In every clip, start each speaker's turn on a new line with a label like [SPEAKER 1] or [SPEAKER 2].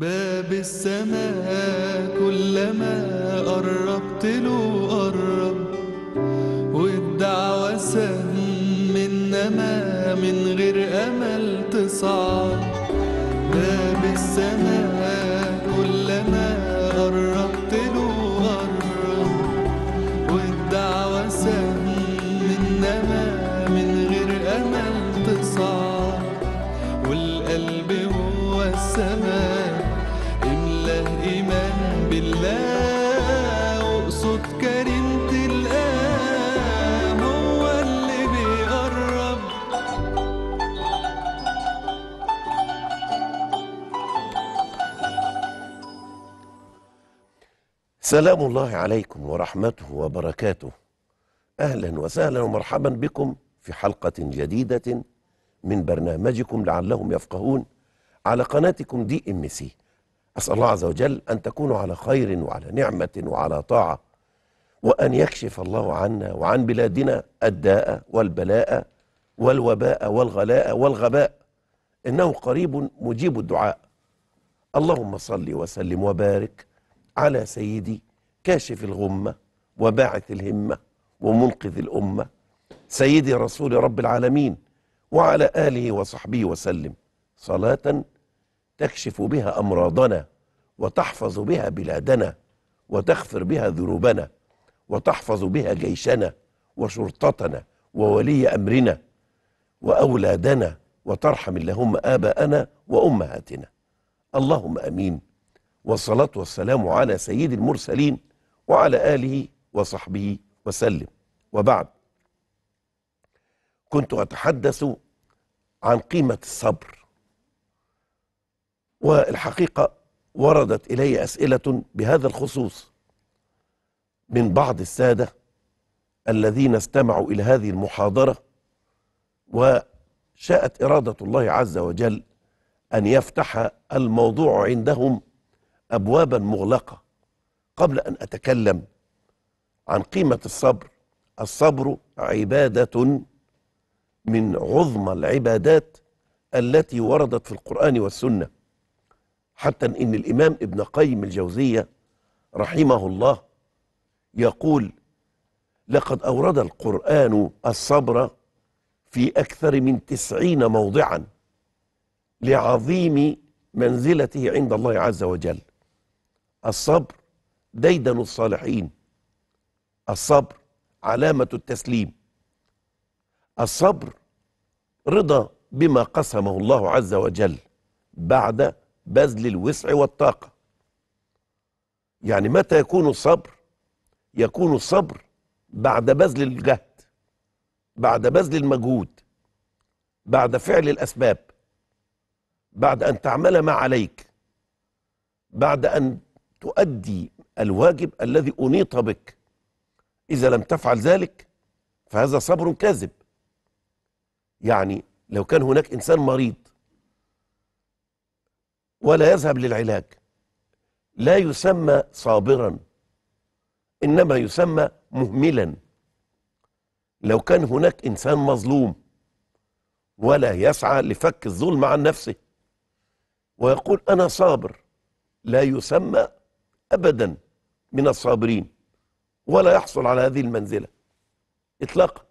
[SPEAKER 1] باب السماء كلما قربت له قرب والدعوة سهم إنما من غير أمل تصعد باب السماء سلام الله عليكم ورحمته وبركاته اهلا وسهلا ومرحبا بكم في حلقه جديده من برنامجكم لعلهم يفقهون على قناتكم دي ام سي اسال الله عز وجل ان تكونوا على خير وعلى نعمه وعلى طاعه وان يكشف الله عنا وعن بلادنا الداء والبلاء والوباء والغلاء والغباء انه قريب مجيب الدعاء اللهم صل وسلم وبارك على سيدي كاشف الغمة وباعث الهمة ومنقذ الأمة سيدي رسول رب العالمين وعلى آله وصحبه وسلم صلاة تكشف بها أمراضنا وتحفظ بها بلادنا وتغفر بها ذنوبنا وتحفظ بها جيشنا وشرطتنا وولي أمرنا وأولادنا وترحم اللهم آباءنا وأمهاتنا اللهم أمين والصلاة والسلام على سيد المرسلين وعلى آله وصحبه وسلم وبعد كنت أتحدث عن قيمة الصبر والحقيقة وردت إلي أسئلة بهذا الخصوص من بعض السادة الذين استمعوا إلى هذه المحاضرة وشاءت إرادة الله عز وجل أن يفتح الموضوع عندهم أبوابا مغلقة قبل أن أتكلم عن قيمة الصبر الصبر عبادة من عظمى العبادات التي وردت في القرآن والسنة حتى إن الإمام ابن قيم الجوزية رحمه الله يقول لقد أورد القرآن الصبر في أكثر من تسعين موضعا لعظيم منزلته عند الله عز وجل الصبر ديدن الصالحين الصبر علامة التسليم الصبر رضا بما قسمه الله عز وجل بعد بذل الوسع والطاقة يعني متى يكون الصبر يكون الصبر بعد بذل الجهد بعد بذل المجهود بعد فعل الأسباب بعد أن تعمل ما عليك بعد أن تؤدي الواجب الذي أنيط بك إذا لم تفعل ذلك فهذا صبر كاذب يعني لو كان هناك إنسان مريض ولا يذهب للعلاج لا يسمى صابرا إنما يسمى مهملا لو كان هناك إنسان مظلوم ولا يسعى لفك الظلم عن نفسه ويقول أنا صابر لا يسمى أبدا من الصابرين ولا يحصل على هذه المنزلة إطلاقا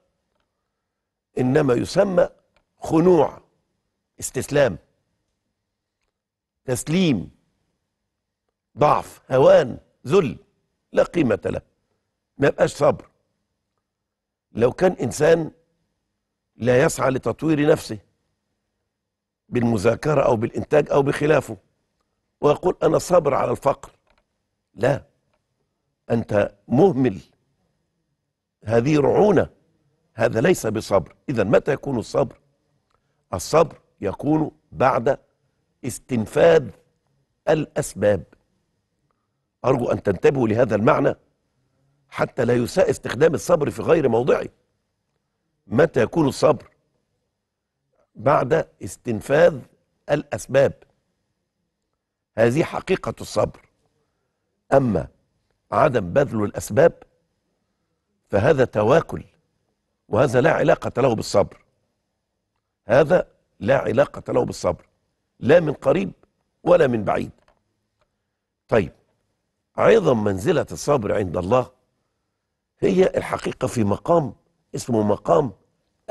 [SPEAKER 1] إنما يسمى خنوع استسلام تسليم ضعف هوان ذل لا قيمة له ما يبقاش صبر لو كان إنسان لا يسعى لتطوير نفسه بالمذاكرة أو بالإنتاج أو بخلافه ويقول أنا صابر على الفقر لا أنت مهمل هذه رعونة هذا ليس بصبر إذا متى يكون الصبر الصبر يكون بعد استنفاذ الأسباب أرجو أن تنتبهوا لهذا المعنى حتى لا يساء استخدام الصبر في غير موضعه متى يكون الصبر بعد استنفاذ الأسباب هذه حقيقة الصبر أما عدم بذل الأسباب فهذا تواكل وهذا لا علاقة له بالصبر هذا لا علاقة له بالصبر لا من قريب ولا من بعيد طيب عظم منزلة الصبر عند الله هي الحقيقة في مقام اسمه مقام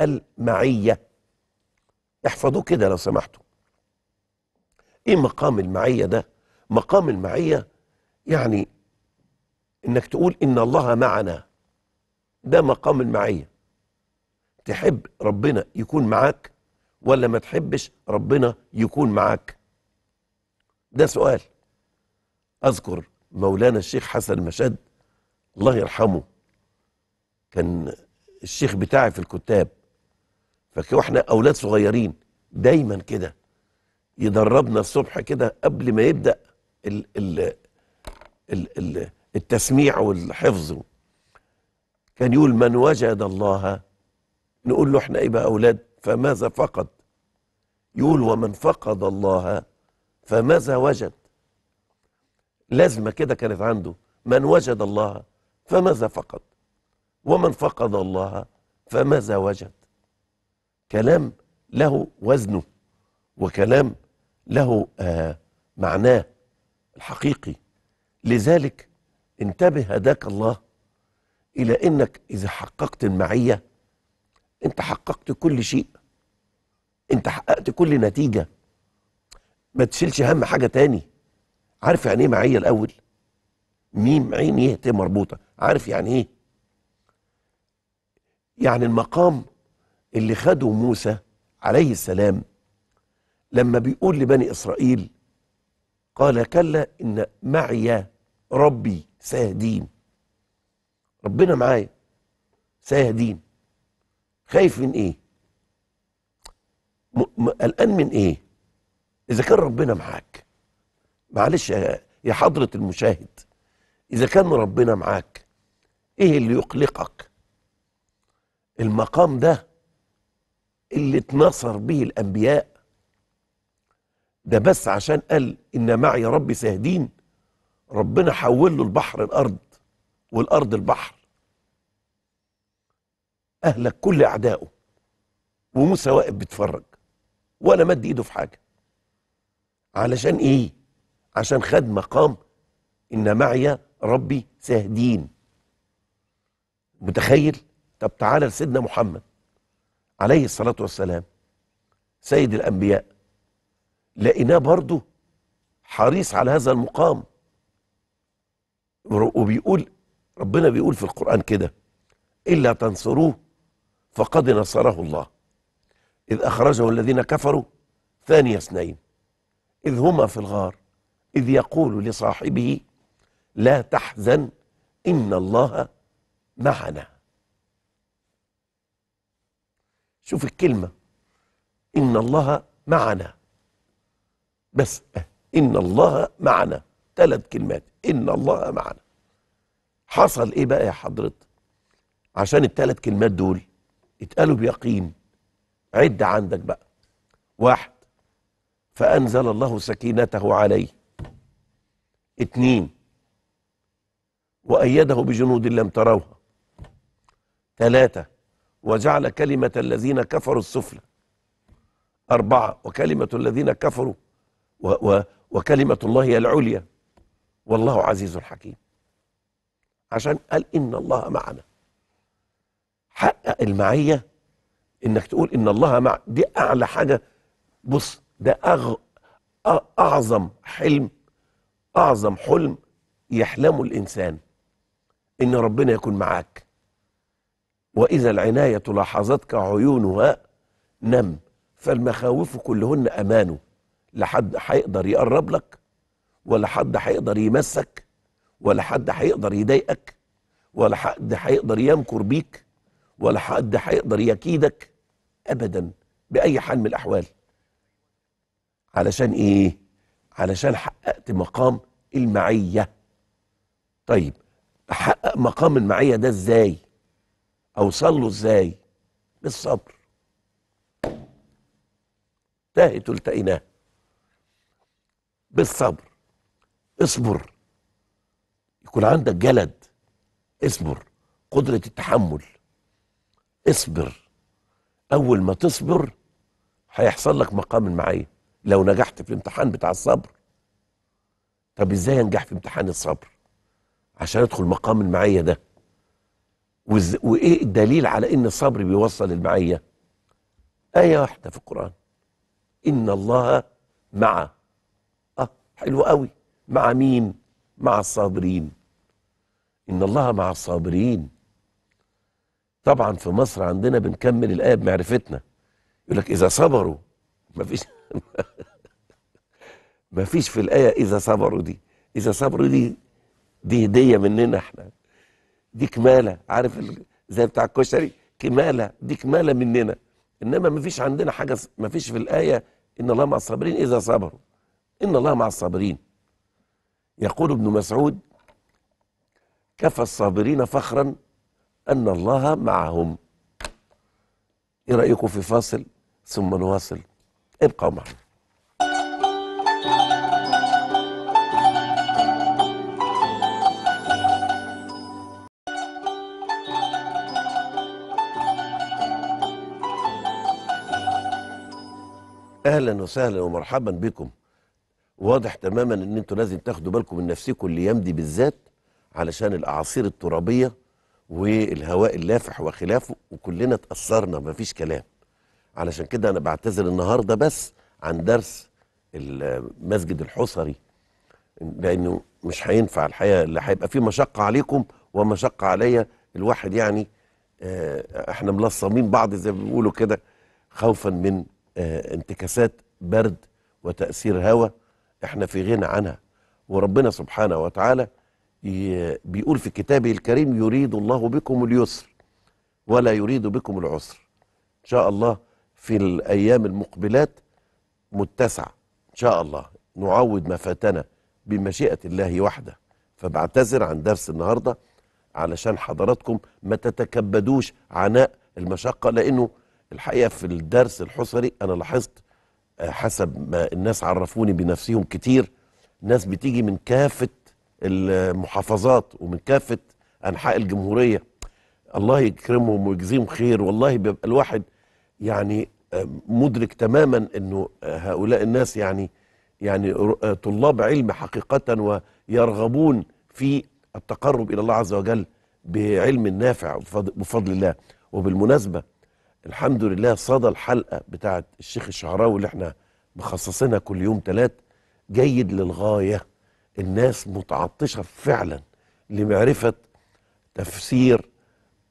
[SPEAKER 1] المعية احفظوه كده لو سمحتوا ايه مقام المعية ده مقام المعية يعني انك تقول ان الله معنا ده مقام المعيه تحب ربنا يكون معاك ولا ما تحبش ربنا يكون معاك ده سؤال اذكر مولانا الشيخ حسن مشد الله يرحمه كان الشيخ بتاعي في الكتاب فاحنا اولاد صغيرين دايما كده يدربنا الصبح كده قبل ما يبدا ال ال التسميع والحفظ كان يقول من وجد الله نقول له احنا ايه بقى اولاد فماذا فقد يقول ومن فقد الله فماذا وجد لازمة كده كانت عنده من وجد الله فماذا فقد ومن فقد الله فماذا وجد كلام له وزنه وكلام له آه معناه الحقيقي لذلك انتبه هداك الله إلى أنك إذا حققت المعية أنت حققت كل شيء أنت حققت كل نتيجة ما تشيلش هم حاجة تاني عارف يعني إيه معية الأول ميم عين يهتي مربوطة عارف يعني إيه يعني المقام اللي خده موسى عليه السلام لما بيقول لبني إسرائيل قال كلا إن معي ربي ساهدين ربنا معايا ساهدين خايف من ايه قلقان من ايه اذا كان ربنا معاك معلش يا حضرة المشاهد اذا كان ربنا معاك ايه اللي يقلقك المقام ده اللي اتنصر به الانبياء ده بس عشان قال ان معي ربي ساهدين ربنا حول له البحر الارض والارض البحر اهلك كل اعدائه وموسى واقف بيتفرج ولا مد ايده في حاجه علشان ايه عشان خد مقام ان معي ربي ساهدين متخيل طب تعالى لسيدنا محمد عليه الصلاه والسلام سيد الانبياء لقيناه برضه حريص على هذا المقام وبيقول ربنا بيقول في القرآن كده إلا تنصروه فقد نصره الله إذ أخرجه الذين كفروا ثاني اثنين إذ هما في الغار إذ يقول لصاحبه لا تحزن إن الله معنا شوف الكلمة إن الله معنا بس إن الله معنا ثلاث كلمات إن الله معنا حصل إيه بقى يا حضرتك عشان الثلاث كلمات دول اتقالوا بيقين عد عندك بقى واحد فأنزل الله سكينته عليه اتنين وأيده بجنود لم تروها ثلاثة وجعل كلمة الذين كفروا السفلى أربعة وكلمة الذين كفروا و و وكلمة الله هي العليا والله عزيز حكيم عشان قال إن الله معنا حقق المعية إنك تقول إن الله مع دي أعلى حاجة بص ده أغ... أعظم حلم أعظم حلم يحلمه الإنسان إن ربنا يكون معاك وإذا العناية لاحظتك عيونها نم فالمخاوف كلهن أمانه لحد هيقدر يقرب لك ولا حد هيقدر يمسك ولا حد هيقدر يضايقك ولا حد هيقدر يمكر بيك ولا حد هيقدر يكيدك ابدا باي حال من الاحوال علشان ايه علشان حققت مقام المعيه طيب احقق مقام المعيه ده ازاي اوصل له ازاي بالصبر تاهت التقيناه بالصبر اصبر يكون عندك جلد اصبر قدرة التحمل اصبر أول ما تصبر هيحصل لك مقام المعية لو نجحت في الامتحان بتاع الصبر طب ازاي انجح في امتحان الصبر عشان ادخل مقام المعية ده وز... وايه الدليل على ان الصبر بيوصل المعية آية واحدة في القرآن إن الله مع آه حلو قوي مع مين مع الصابرين إن الله مع الصابرين طبعا في مصر عندنا بنكمل الآية بمعرفتنا يقول لك إذا صبروا مفيش مفيش في الآية إذا صبروا دي إذا صبروا دي دي هدية مننا إحنا دي كمالة عارف زي بتاع الكشري كمالة دي كمالة مننا إنما مفيش عندنا حاجة مفيش في الآية إن الله مع الصابرين إذا صبروا إن الله مع الصابرين يقول ابن مسعود كفى الصابرين فخرا أن الله معهم إيه رأيكم في فاصل ثم نواصل ابقوا معنا أهلا وسهلا ومرحبا بكم واضح تماما ان انتوا لازم تاخدوا بالكم من نفسكم اللي دي بالذات علشان الاعاصير الترابيه والهواء اللافح وخلافه وكلنا اتاثرنا مفيش كلام علشان كده انا بعتذر النهارده بس عن درس المسجد الحصري لانه مش هينفع الحقيقه اللي هيبقى فيه مشقه عليكم ومشقه عليا الواحد يعني آه، احنا ملصمين بعض زي ما بيقولوا كده خوفا من آه، انتكاسات برد وتاثير هواء احنا في غنى عنها وربنا سبحانه وتعالى بيقول في كتابه الكريم يريد الله بكم اليسر ولا يريد بكم العسر ان شاء الله في الايام المقبلات متسع ان شاء الله نعوض ما فاتنا بمشيئه الله وحده فبعتذر عن درس النهارده علشان حضراتكم ما تتكبدوش عناء المشقه لانه الحقيقه في الدرس الحصري انا لاحظت حسب ما الناس عرفوني بنفسهم كتير ناس بتيجي من كافة المحافظات ومن كافة أنحاء الجمهورية الله يكرمهم ويجزيهم خير والله بيبقى الواحد يعني آه، مدرك تماما أنه آه، هؤلاء الناس يعني يعني آه، طلاب علم حقيقة ويرغبون في التقرب إلى الله عز وجل بعلم نافع بفضل الله وبالمناسبة الحمد لله صدى الحلقه بتاعه الشيخ الشعراوي اللي احنا مخصصينها كل يوم ثلاث جيد للغايه الناس متعطشه فعلا لمعرفه تفسير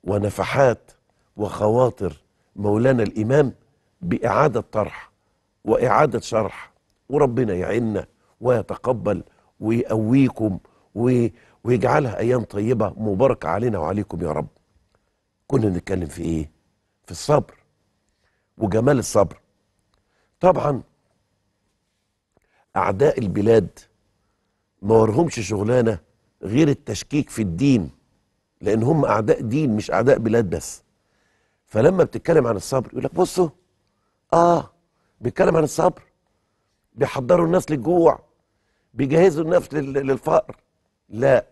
[SPEAKER 1] ونفحات وخواطر مولانا الامام باعاده طرح واعاده شرح وربنا يعيننا ويتقبل ويقويكم ويجعلها ايام طيبه مباركه علينا وعليكم يا رب كنا نتكلم في ايه في الصبر وجمال الصبر طبعا اعداء البلاد ما ورهمش شغلانه غير التشكيك في الدين لان هم اعداء دين مش اعداء بلاد بس فلما بتتكلم عن الصبر يقول لك بصوا اه بيتكلم عن الصبر بيحضروا الناس للجوع بيجهزوا الناس للفقر لا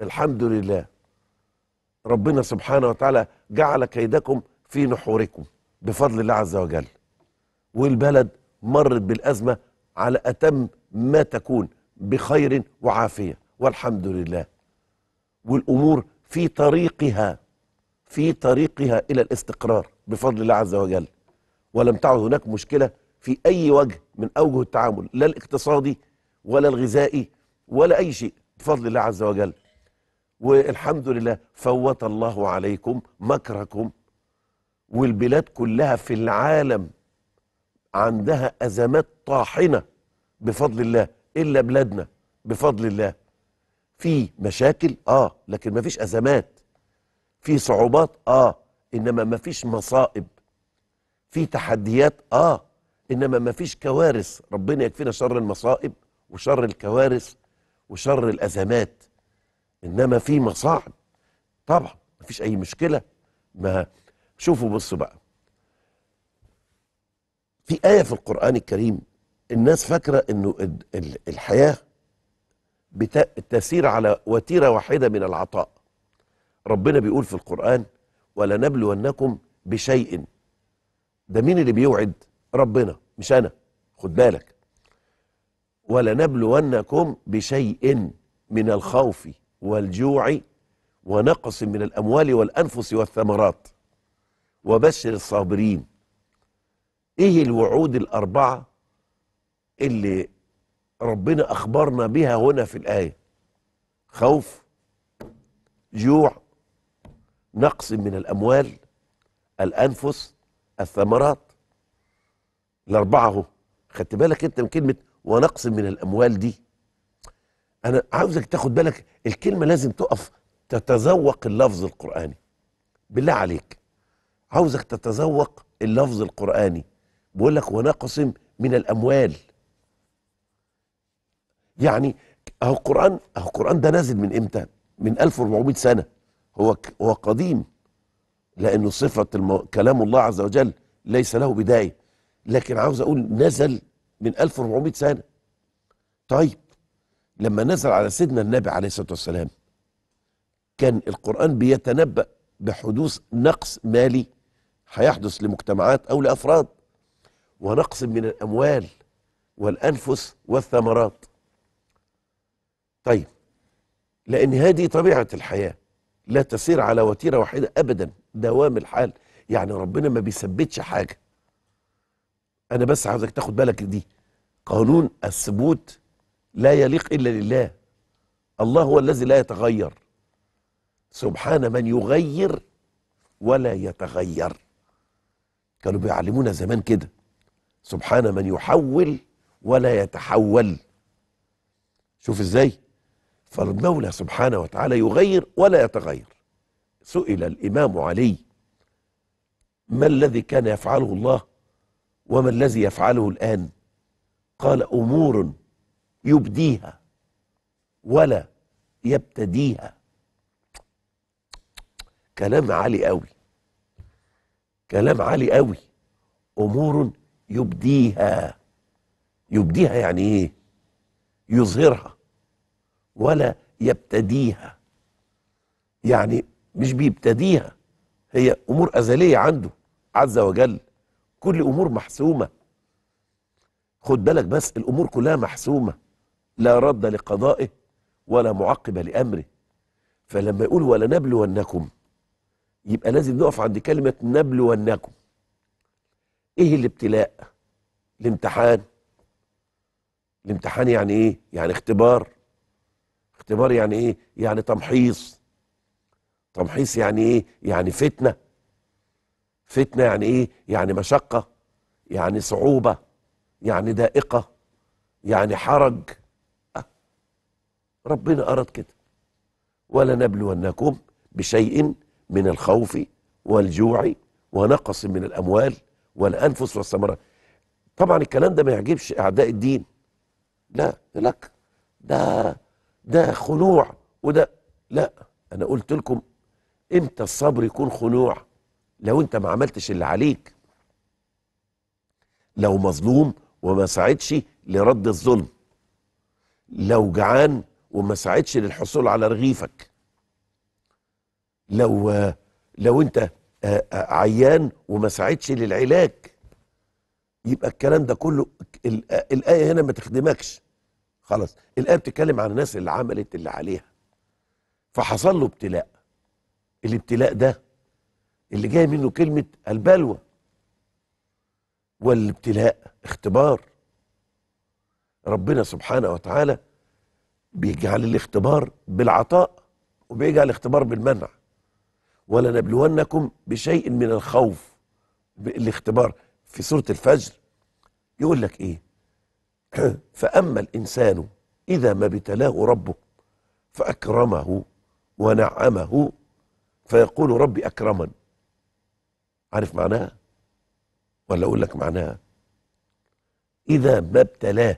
[SPEAKER 1] الحمد لله ربنا سبحانه وتعالى جعل كيدكم في نحوركم بفضل الله عز وجل والبلد مرت بالأزمة على أتم ما تكون بخير وعافية والحمد لله والأمور في طريقها في طريقها إلى الاستقرار بفضل الله عز وجل ولم تعد هناك مشكلة في أي وجه من أوجه التعامل لا الاقتصادي ولا الغذائي ولا أي شيء بفضل الله عز وجل والحمد لله فوت الله عليكم مكركم والبلاد كلها في العالم عندها أزمات طاحنة بفضل الله إلا بلادنا بفضل الله في مشاكل آه لكن ما فيش أزمات في صعوبات آه إنما ما فيش مصائب في تحديات آه إنما ما فيش كوارث ربنا يكفينا شر المصائب وشر الكوارث وشر الأزمات انما في مصاعب طبعا مفيش اي مشكله ما شوفوا بصوا بقى في ايه في القران الكريم الناس فاكره انه الحياه بتسير على وتيره واحده من العطاء ربنا بيقول في القران ولنبلونكم بشيء ده مين اللي بيوعد ربنا مش انا خد بالك ولنبلونكم بشيء من الخوف والجوع ونقص من الأموال والأنفس والثمرات وبشر الصابرين إيه الوعود الأربعة اللي ربنا أخبرنا بها هنا في الآية خوف جوع نقص من الأموال الأنفس الثمرات الأربعة هو خدت بالك أنت من كلمة ونقص من الأموال دي انا عاوزك تاخد بالك الكلمه لازم تقف تتذوق اللفظ القراني بالله عليك عاوزك تتذوق اللفظ القراني بيقول لك ونقسم من الاموال يعني اهو القران اهو القران ده نازل من امتى من 1400 سنه هو هو قديم لانه صفه المو... كلام الله عز وجل ليس له بدايه لكن عاوز اقول نزل من 1400 سنه طيب لما نزل على سيدنا النبي عليه الصلاة والسلام كان القرآن بيتنبأ بحدوث نقص مالي هيحدث لمجتمعات أو لأفراد ونقص من الأموال والأنفس والثمرات طيب لأن هذه طبيعة الحياة لا تسير على وتيرة واحدة أبدا دوام الحال يعني ربنا ما بيثبتش حاجة أنا بس عاوزك تاخد بالك دي قانون الثبوت لا يليق إلا لله الله هو الذي لا يتغير سبحان من يغير ولا يتغير كانوا بيعلمونا زمان كده سبحان من يحول ولا يتحول شوف ازاي فالمولى سبحانه وتعالى يغير ولا يتغير سئل الإمام علي ما الذي كان يفعله الله وما الذي يفعله الآن قال أمور يبديها ولا يبتديها كلام عالي قوي كلام عالي قوي امور يبديها يبديها يعني ايه يظهرها ولا يبتديها يعني مش بيبتديها هي امور ازليه عنده عز وجل كل امور محسومه خد بالك بس الامور كلها محسومه لا رد لقضائه ولا معقب لأمره فلما يقول ولا نبلونكم يبقى لازم نقف عند كلمة نبلونكم ايه الابتلاء الامتحان الامتحان يعني ايه يعني اختبار اختبار يعني ايه يعني تمحيص تمحيص يعني ايه يعني فتنه فتنه يعني ايه يعني مشقه يعني صعوبه يعني دائقه يعني حرج ربنا أراد كده ولنبلونكم بشيء من الخوف والجوع ونقص من الأموال والأنفس والثمرات طبعا الكلام ده ما يعجبش أعداء الدين لا لك ده ده خنوع وده لا أنا قلت لكم إمتى الصبر يكون خنوع لو أنت ما عملتش اللي عليك لو مظلوم وما ساعدش لرد الظلم لو جعان وما ساعدش للحصول على رغيفك لو لو انت آه، آه، عيان وما ساعدش للعلاج يبقى الكلام ده كله آه، الايه هنا ما تخدمكش خلاص الايه بتتكلم عن الناس اللي عملت اللي عليها فحصل له ابتلاء الابتلاء ده اللي جاي منه كلمه البلوى والابتلاء اختبار ربنا سبحانه وتعالى بيجعل الاختبار بالعطاء وبيجعل الاختبار بالمنع ولنبلونكم بشيء من الخوف الاختبار في سورة الفجر يقول لك ايه فأما الإنسان إذا ما ابتلاه ربه فأكرمه ونعمه فيقول ربي أكرمن عارف معناها ولا أقول لك معناها إذا ما ابتلاه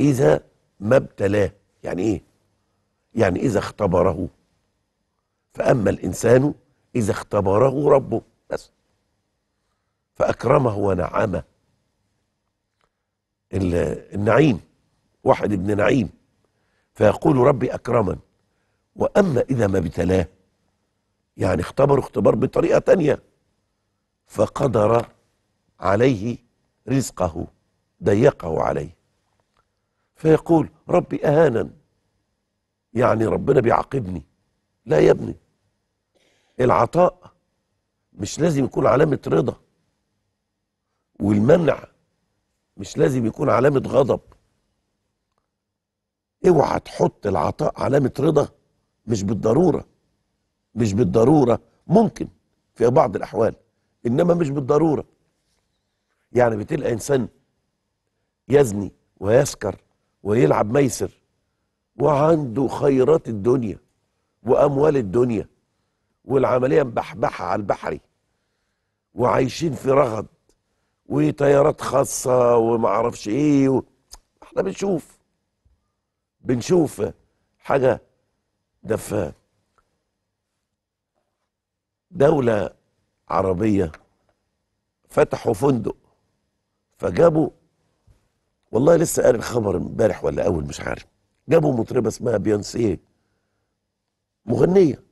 [SPEAKER 1] إذا ما ابتلاه يعني ايه يعني اذا اختبره فاما الانسان اذا اختبره ربه بس فاكرمه ونعمه النعيم واحد ابن نعيم فيقول ربي اكرمن واما اذا ما ابتلاه يعني اختبر اختبار بطريقه تانية فقدر عليه رزقه ضيقه عليه فيقول ربي أهانا يعني ربنا بيعاقبني لا يا ابني العطاء مش لازم يكون علامة رضا والمنع مش لازم يكون علامة غضب اوعى تحط العطاء علامة رضا مش بالضرورة مش بالضرورة ممكن في بعض الأحوال إنما مش بالضرورة يعني بتلقى إنسان يزني ويسكر ويلعب ميسر وعنده خيرات الدنيا واموال الدنيا والعمليه مبحبحه على البحري وعايشين في رغد وطيارات خاصه وما اعرفش ايه و... احنا بنشوف بنشوف حاجه دفاه دوله عربيه فتحوا فندق فجابوا والله لسه قاري الخبر امبارح ولا اول مش عارف جابوا مطربه اسمها بيونسيه مغنيه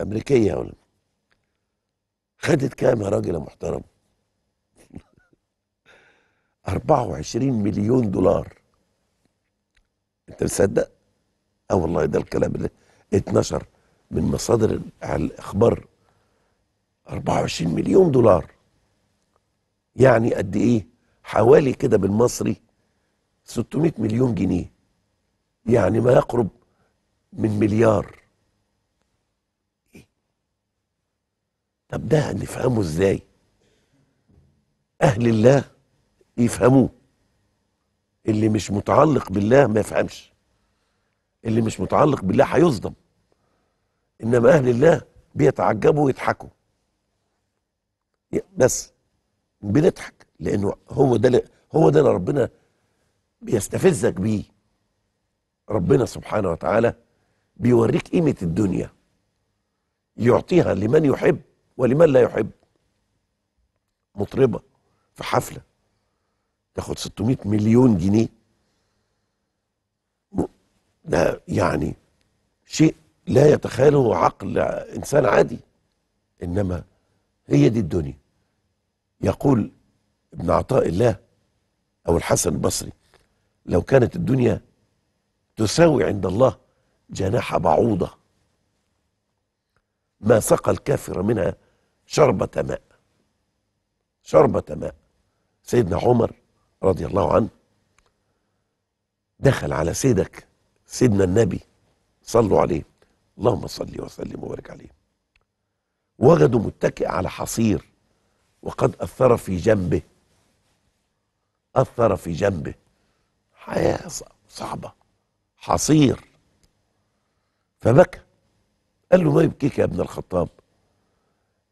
[SPEAKER 1] امريكيه ولا خدت كام يا راجل يا محترم 24 مليون دولار انت مصدق اه والله ده الكلام اللي اتنشر من مصادر على الاخبار 24 مليون دولار يعني قد ايه حوالي كده بالمصري 600 مليون جنيه يعني ما يقرب من مليار طب ده نفهمه ازاي اهل الله يفهموه اللي مش متعلق بالله ما يفهمش اللي مش متعلق بالله هيصدم انما اهل الله بيتعجبوا ويضحكوا بس بنضحك لانه هو ده هو ده اللي ربنا بيستفزك بيه ربنا سبحانه وتعالى بيوريك قيمة الدنيا يعطيها لمن يحب ولمن لا يحب مطربة في حفلة تاخد 600 مليون جنيه ده يعني شيء لا يتخيله عقل إنسان عادي إنما هي دي الدنيا يقول ابن عطاء الله أو الحسن البصري لو كانت الدنيا تساوي عند الله جناح بعوضة ما سقى الكافر منها شربة ماء شربة ماء سيدنا عمر رضي الله عنه دخل على سيدك سيدنا النبي صلوا عليه اللهم صلي وسلم وبارك عليه وجدوا متكئ على حصير وقد أثر في جنبه أثر في جنبه حياة صعبة حصير فبكى قال له ما يبكيك يا ابن الخطاب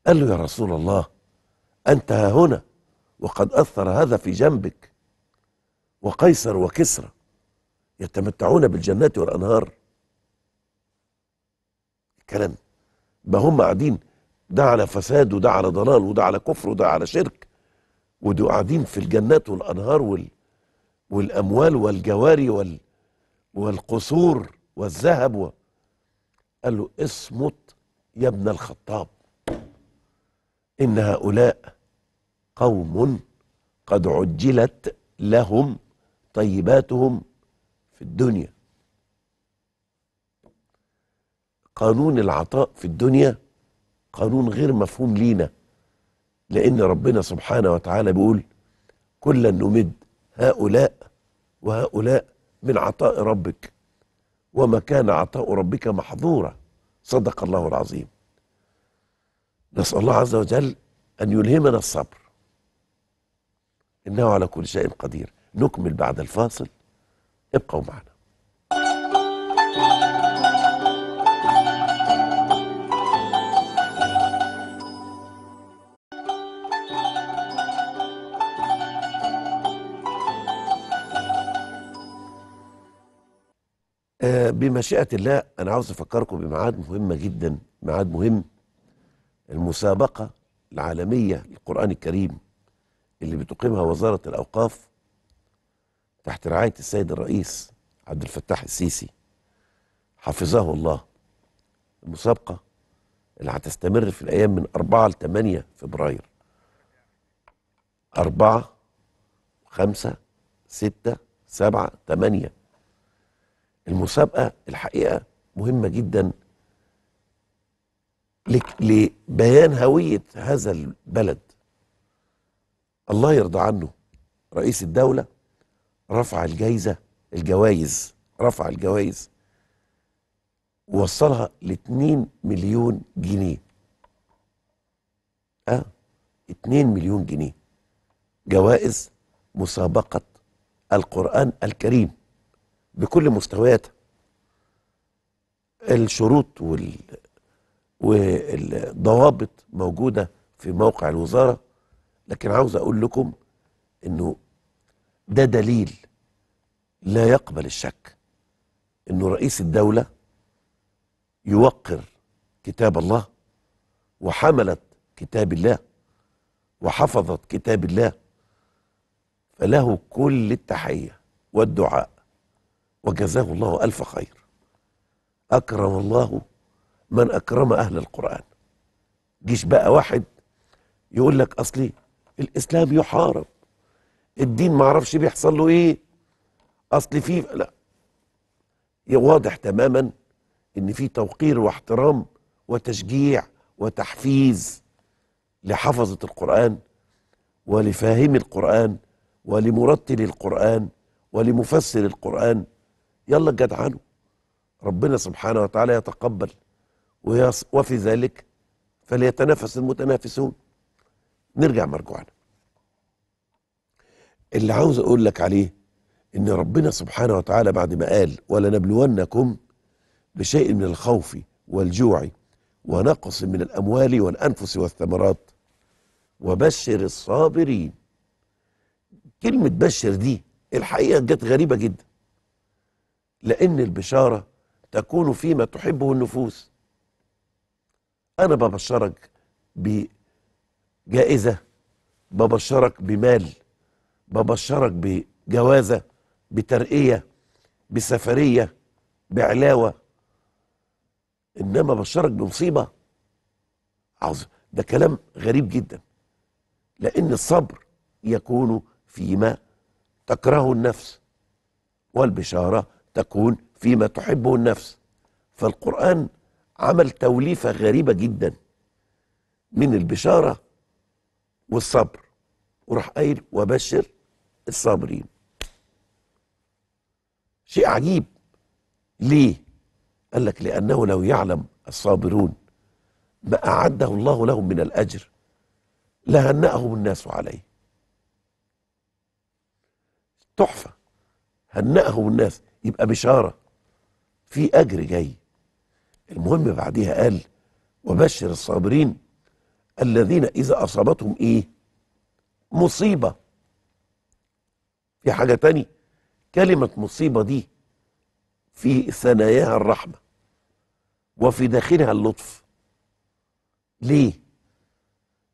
[SPEAKER 1] قال له يا رسول الله أنت ها هنا وقد أثر هذا في جنبك وقيصر وكسرى يتمتعون بالجنات والأنهار الكلام ما هم قاعدين ده على فساد وده على ضلال وده على كفر وده على شرك ودول قاعدين في الجنات والأنهار وال... والأموال والجواري وال والقصور والذهب و... قال له اصمت يا ابن الخطاب إن هؤلاء قوم قد عجلت لهم طيباتهم في الدنيا قانون العطاء في الدنيا قانون غير مفهوم لينا لأن ربنا سبحانه وتعالى بيقول كلا نمد هؤلاء وهؤلاء من عطاء ربك وما كان عطاء ربك محظورا صدق الله العظيم نسأل الله عز وجل أن يلهمنا الصبر إنه على كل شيء قدير نكمل بعد الفاصل ابقوا معنا بمشيئة الله أنا عاوز أفكركم بميعاد مهمة جدا ميعاد مهم المسابقة العالمية للقرآن الكريم اللي بتقيمها وزارة الأوقاف تحت رعاية السيد الرئيس عبد الفتاح السيسي حفظه الله المسابقة اللي هتستمر في الأيام من 4 ل 8 فبراير 4 5 6 7 8 المسابقه الحقيقه مهمه جدا لبيان هويه هذا البلد الله يرضى عنه رئيس الدوله رفع الجائزه الجوائز رفع الجوائز ووصلها ل 2 مليون جنيه اه 2 مليون جنيه جوائز مسابقه القران الكريم بكل مستوياتها الشروط وال والضوابط موجودة في موقع الوزارة لكن عاوز أقول لكم أنه ده دليل لا يقبل الشك أنه رئيس الدولة يوقر كتاب الله وحملت كتاب الله وحفظت كتاب الله فله كل التحية والدعاء وجزاه الله ألف خير أكرم الله من أكرم أهل القرآن جيش بقى واحد يقول لك أصلي إيه؟ الإسلام يحارب الدين معرفش بيحصل له إيه أصل فيه لا واضح تماما إن في توقير واحترام وتشجيع وتحفيز لحفظة القرآن ولفاهم القرآن ولمرتل القرآن ولمفسر القرآن يلا جدعنوا ربنا سبحانه وتعالى يتقبل وفي ذلك فليتنافس المتنافسون نرجع مرجوعنا اللي عاوز اقول لك عليه ان ربنا سبحانه وتعالى بعد ما قال ولنبلونكم بشيء من الخوف والجوع ونقص من الاموال والانفس والثمرات وبشر الصابرين كلمه بشر دي الحقيقه جت غريبه جدا لأن البشارة تكون فيما تحبه النفوس أنا ببشرك بجائزة ببشرك بمال ببشرك بجوازة بترقية بسفرية بعلاوة إنما بشرك بمصيبة عظيم ده كلام غريب جدا لأن الصبر يكون فيما تكره النفس والبشارة تكون فيما تحبه النفس فالقرآن عمل توليفة غريبة جدا من البشارة والصبر وراح قايل وبشر الصابرين شيء عجيب ليه قال لك لأنه لو يعلم الصابرون ما أعده الله لهم من الأجر لهنأهم الناس عليه تحفة هنأهم الناس يبقى بشارة في أجر جاي المهم بعديها قال وبشر الصابرين الذين إذا أصابتهم إيه مصيبة في حاجة تاني كلمة مصيبة دي في ثناياها الرحمة وفي داخلها اللطف ليه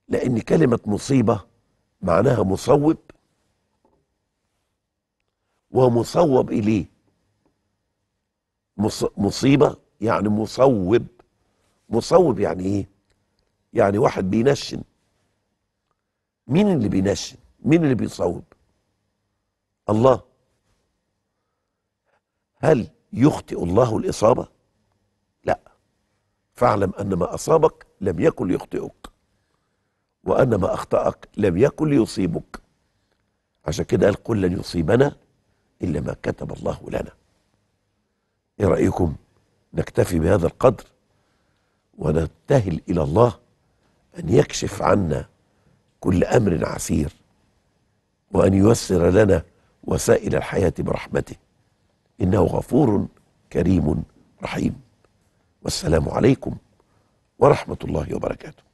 [SPEAKER 1] لأن كلمة مصيبة معناها مصوب ومصوب إليه مصيبه يعني مصوب مصوب يعني ايه يعني واحد بينشن مين اللي بينشن مين اللي بيصوب الله هل يخطئ الله الاصابه لا فاعلم ان ما اصابك لم يكن ليخطئك وان ما اخطاك لم يكن ليصيبك عشان كده قال قل لن يصيبنا الا ما كتب الله لنا ايه رايكم نكتفي بهذا القدر ونبتهل الى الله ان يكشف عنا كل امر عسير وان ييسر لنا وسائل الحياه برحمته انه غفور كريم رحيم والسلام عليكم ورحمه الله وبركاته